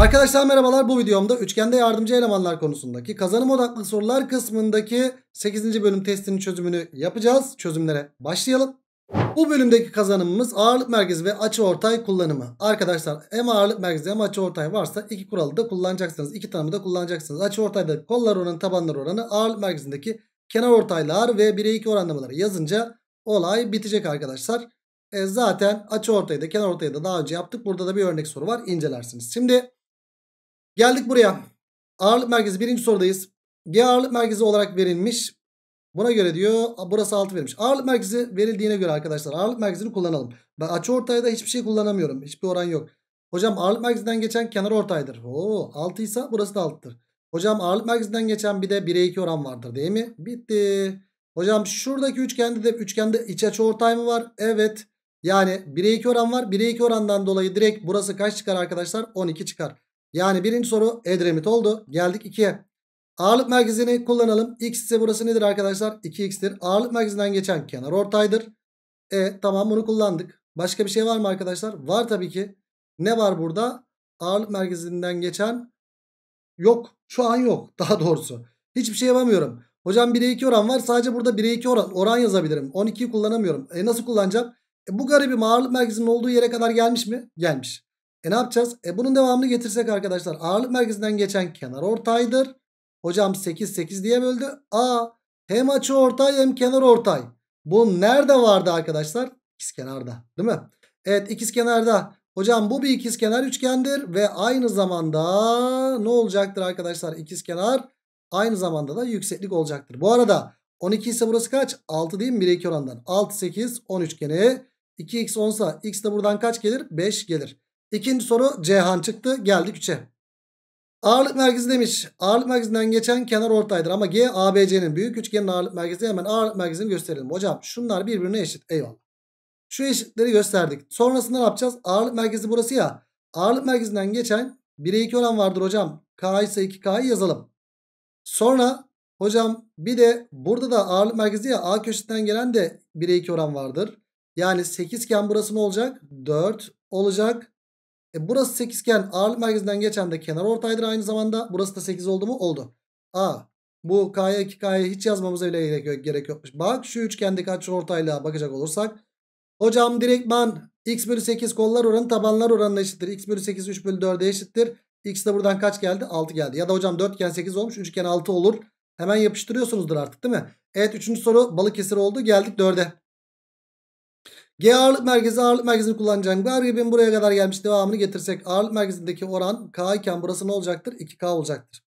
Arkadaşlar merhabalar bu videomda üçgende yardımcı elemanlar konusundaki kazanım odaklı sorular kısmındaki 8. bölüm testinin çözümünü yapacağız. Çözümlere başlayalım. Bu bölümdeki kazanımımız ağırlık merkezi ve açı ortay kullanımı. Arkadaşlar hem ağırlık merkezi hem açı ortay varsa iki kuralı da kullanacaksınız. iki tanımı da kullanacaksınız. Açı ortayda kollar oranı tabanlar oranı ağırlık merkezindeki kenar ortaylar ve 1'e 2 oranlamaları yazınca olay bitecek arkadaşlar. E zaten açı ortayda kenar ortayda daha önce yaptık. Burada da bir örnek soru var incelersiniz. Şimdi Geldik buraya. Ağırlık merkezi birinci sorudayız. G ağırlık merkezi olarak verilmiş. Buna göre diyor burası 6 verilmiş. Ağırlık merkezi verildiğine göre arkadaşlar ağırlık merkezini kullanalım. Ben açı ortayda hiçbir şey kullanamıyorum. Hiçbir oran yok. Hocam ağırlık merkezinden geçen kenar ortaydır. Oo 6 ise burası da 6'dır. Hocam ağırlık merkezinden geçen bir de 1'e 2 oran vardır değil mi? Bitti. Hocam şuradaki üçgende de üçgende iç açı ortay mı var? Evet. Yani 1'e 2 oran var. 1'e 2 orandan dolayı direkt burası kaç çıkar arkadaşlar? 12 çıkar. Yani birinci soru Edremit oldu. Geldik 2'ye. Ağırlık merkezini kullanalım. X ise burası nedir arkadaşlar? 2x'tir. Ağırlık merkezinden geçen kenar ortaydır. E tamam bunu kullandık. Başka bir şey var mı arkadaşlar? Var tabii ki. Ne var burada? Ağırlık merkezinden geçen yok. Şu an yok daha doğrusu. Hiçbir şey yapamıyorum. Hocam 1'e 2 oran var. Sadece burada 1'e 2 oran, oran yazabilirim. 12'yi kullanamıyorum. E nasıl kullanacağım? E, bu garibim ağırlık merkezinin olduğu yere kadar gelmiş mi? Gelmiş. E ne yapacağız? E bunun devamını getirsek arkadaşlar ağırlık merkezinden geçen kenar ortaydır. Hocam 8 8 diye böldü. A hem açı ortay hem kenar ortay. Bu nerede vardı arkadaşlar? İkiz kenarda değil mi? Evet ikiz kenarda. Hocam bu bir ikiz kenar üçgendir ve aynı zamanda ne olacaktır arkadaşlar? İkiz kenar aynı zamanda da yükseklik olacaktır. Bu arada 12 ise burası kaç? 6 değil mi? 1 2 oranından. 6 8 10 üçgeni. 2x 10 ise x de buradan kaç gelir? 5 gelir. İkinci soru Cihan çıktı. Geldik 3'e. Ağırlık merkezi demiş. Ağırlık merkezinden geçen kenar ortaydır. Ama G A B C'nin büyük üçgenin ağırlık merkezi. Hemen ağırlık merkezini gösterelim. Hocam şunlar birbirine eşit. Eyvallah. Şu eşitleri gösterdik. Sonrasında ne yapacağız? Ağırlık merkezi burası ya. Ağırlık merkezinden geçen 1'e 2 oran vardır hocam. K ise 2K'yı yazalım. Sonra hocam bir de burada da ağırlık merkezi ya A köşesinden gelen de 1'e 2 oran vardır. Yani 8 iken burası ne olacak? 4 olacak. E burası 8 iken ağırlık merkezinden geçen de kenar ortaydır aynı zamanda. Burası da 8 oldu mu? Oldu. A. Bu K'ya 2K'ya hiç yazmamıza bile gerek yokmuş. Bak şu üçgendeki açı ortaylığa bakacak olursak. Hocam direktman x bölü 8 kollar oranı tabanlar oranına eşittir. x bölü 8 3 bölü 4'e eşittir. x de buradan kaç geldi? 6 geldi. Ya da hocam 4 iken 8 olmuş 3 iken 6 olur. Hemen yapıştırıyorsunuzdur artık değil mi? Evet 3. soru Balıkesir oldu. Geldik 4'e. G ağırlık merkezi ağırlık merkezini kullanacağım. Garibim buraya kadar gelmiş devamını getirsek ağırlık merkezindeki oran K iken burası ne olacaktır? 2K olacaktır.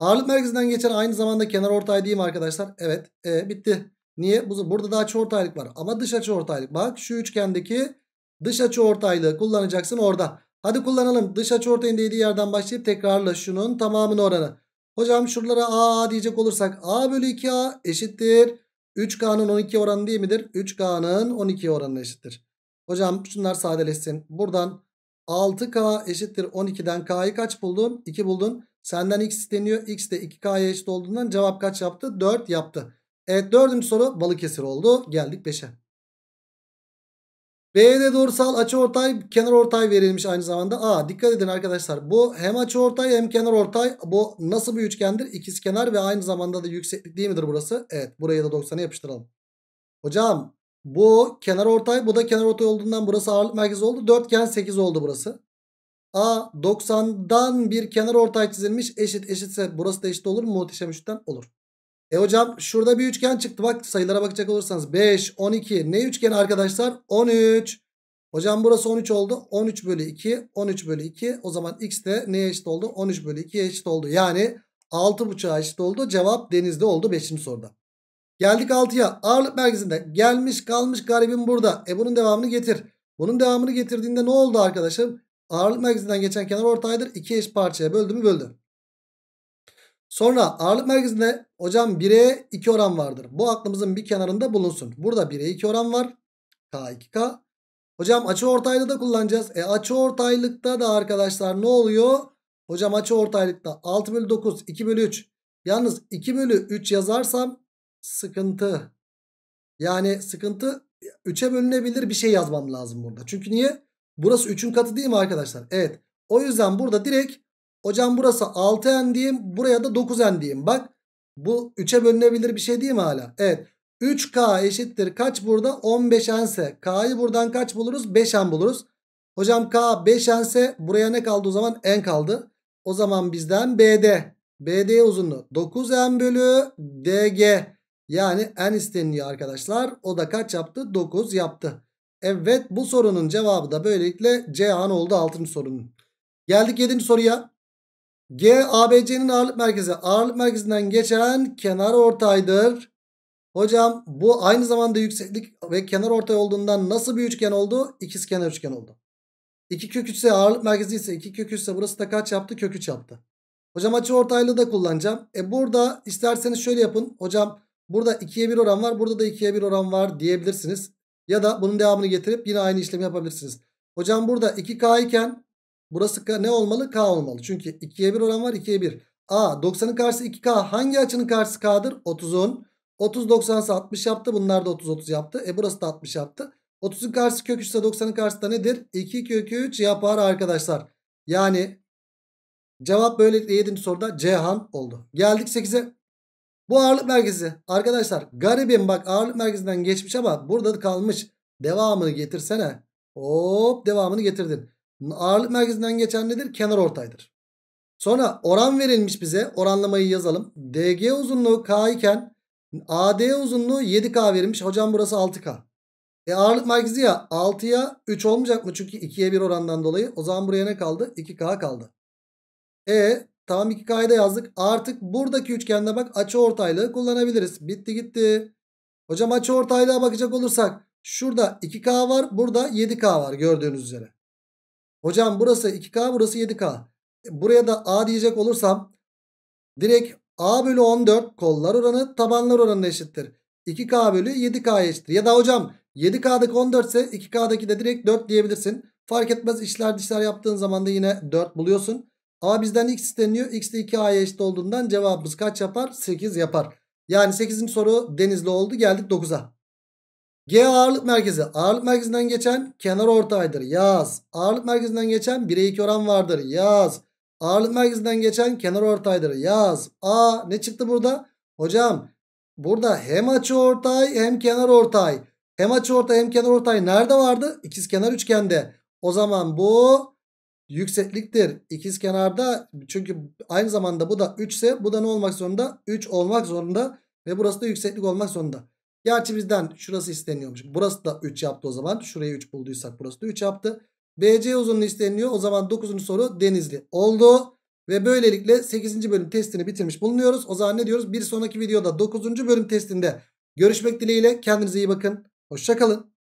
Ağırlık merkezinden geçen aynı zamanda kenar ortay değil mi arkadaşlar? Evet. E, bitti. Niye? Burada da açı ortaylık var ama dış açı ortaylık. Bak şu üçgendeki dış açı ortaylığı kullanacaksın orada. Hadi kullanalım. Dış açı ortayın değdiği yerden başlayıp tekrarla şunun tamamını oranı. Hocam şuralara A diyecek olursak A bölü 2A eşittir. 3K'nın 12 oranı değil midir? 3K'nın 12 oranına eşittir. Hocam şunlar sadeleşsin. Buradan 6K eşittir 12'den K'yı kaç buldun? 2 buldun. Senden X isteniyor. X de 2K'ya eşit olduğundan cevap kaç yaptı? 4 yaptı. Evet dördüncü soru Balıkesir oldu. Geldik 5'e. BD doğrusal açı ortay kenar ortay verilmiş aynı zamanda. A dikkat edin arkadaşlar bu hem açı ortay hem kenar ortay. Bu nasıl bir üçgendir? İkiz kenar ve aynı zamanda da yükseklik değil midir burası? Evet buraya da 90'a yapıştıralım. Hocam bu kenar ortay bu da kenar ortay olduğundan burası ağırlık merkezi oldu. Dörtgen 8 oldu burası. A 90'dan bir kenar ortay çizilmiş eşit eşitse burası da eşit olur mu? Muhteşem üçten olur. E hocam şurada bir üçgen çıktı. Bak sayılara bakacak olursanız 5, 12. Ne üçgeni arkadaşlar? 13. Hocam burası 13 oldu. 13 bölü 2, 13 bölü 2. O zaman x de neye eşit oldu? 13 bölü 2'ye eşit oldu. Yani 6.5'a eşit oldu. Cevap denizde oldu 5. soruda. Geldik 6'ya. Ağırlık merkezinde gelmiş kalmış garibim burada. E bunun devamını getir. Bunun devamını getirdiğinde ne oldu arkadaşım? Ağırlık merkezinden geçen kenar ortaydır. 2 eş parçaya böldü mü böldü. Sonra ağırlık merkezinde hocam 1'e 2 oran vardır. Bu aklımızın bir kenarında bulunsun. Burada 1'e 2 oran var. K2K. Hocam açı ortaylığı da kullanacağız. E açı ortaylıkta da arkadaşlar ne oluyor? Hocam açı ortaylıkta 6 bölü 9 2 bölü 3. Yalnız 2 bölü 3 yazarsam sıkıntı. Yani sıkıntı 3'e bölünebilir bir şey yazmam lazım burada. Çünkü niye? Burası 3'ün katı değil mi arkadaşlar? Evet. O yüzden burada direkt Hocam burası 6n diyeyim. Buraya da 9n diyeyim. Bak bu 3'e bölünebilir bir şey değil mi hala? Evet. 3k eşittir kaç burada? 15n ise k'yı buradan kaç buluruz? 5n buluruz. Hocam k 5n ise buraya ne kaldı o zaman? n kaldı. O zaman bizden bd. BD uzunluğu 9n bölü dg. Yani n isteniyor arkadaşlar. O da kaç yaptı? 9 yaptı. Evet bu sorunun cevabı da böylelikle c Cihan oldu 6. sorunun. Geldik 7. soruya. G ABC'nin ağırlık merkezi. Ağırlık merkezinden geçen kenar ortaydır. Hocam bu aynı zamanda yükseklik ve kenar ortay olduğundan nasıl bir üçgen oldu? İkiz kenar üçgen oldu. 2 kök 3 ise ağırlık merkezi ise 2 kök 3 ise burası da kaç yaptı? Kök 3 yaptı. Hocam açı ortaylığı da kullanacağım. E burada isterseniz şöyle yapın. Hocam burada 2'ye 1 oran var. Burada da 2'ye 1 oran var diyebilirsiniz. Ya da bunun devamını getirip yine aynı işlemi yapabilirsiniz. Hocam burada 2K iken Burası K ne olmalı? K olmalı. Çünkü 2'ye 1 oran var 2'ye 1. A 90'ın karşısı 2K. Hangi açının karşısı K'dır? 30'un. 30 90 60 yaptı. Bunlar da 30 30 yaptı. E burası da 60 yaptı. 30'un karşısı kök 3 ise 90'ın karşısı da nedir? 2 kök 3 yapar arkadaşlar. Yani cevap böylelikle 7. soruda Cihan oldu. Geldik 8'e. Bu ağırlık merkezi arkadaşlar garibim bak ağırlık merkezinden geçmiş ama burada kalmış. Devamını getirsene. Hop devamını getirdin. Ağırlık merkezinden geçen nedir? Kenar ortaydır. Sonra oran verilmiş bize. Oranlamayı yazalım. DG uzunluğu K iken AD uzunluğu 7K verilmiş. Hocam burası 6K. E ağırlık merkezi ya 6'ya 3 olmayacak mı? Çünkü 2'ye 1 orandan dolayı. O zaman buraya ne kaldı? 2K kaldı. E tamam 2K'yı da yazdık. Artık buradaki üçgende bak açı ortaylığı kullanabiliriz. Bitti gitti. Hocam açı ortaylığa bakacak olursak şurada 2K var. Burada 7K var gördüğünüz üzere. Hocam burası 2K burası 7K. Buraya da A diyecek olursam direkt A bölü 14 kollar oranı tabanlar oranı eşittir. 2K bölü 7K eşittir. Ya da hocam 7K'daki 14 ise 2K'daki de direkt 4 diyebilirsin. Fark etmez işler dişler yaptığın zaman da yine 4 buluyorsun. a bizden x isteniyor. X de 2A'ya eşit olduğundan cevabımız kaç yapar? 8 yapar. Yani 8. soru Denizli oldu. Geldik 9'a. G ağırlık merkezi. Ağırlık merkezinden geçen kenar ortaydır. Yaz. Ağırlık merkezinden geçen 1'e 2 oran vardır. Yaz. Ağırlık merkezinden geçen kenar ortaydır. Yaz. A ne çıktı burada? Hocam burada hem açı ortay hem kenar ortay. Hem açı ortay hem kenar ortay nerede vardı? İkiz kenar üçgende. O zaman bu yüksekliktir. İkiz kenarda çünkü aynı zamanda bu da 3 ise bu da ne olmak zorunda? 3 olmak zorunda ve burası da yükseklik olmak zorunda. Gerçi bizden şurası isteniyormuş. Burası da 3 yaptı o zaman. Şurayı 3 bulduysak burası da 3 yaptı. BC uzunluğu isteniyor. O zaman 9. soru Denizli oldu. Ve böylelikle 8. bölüm testini bitirmiş bulunuyoruz. O zaman ne diyoruz? Bir sonraki videoda 9. bölüm testinde görüşmek dileğiyle. Kendinize iyi bakın. Hoşçakalın.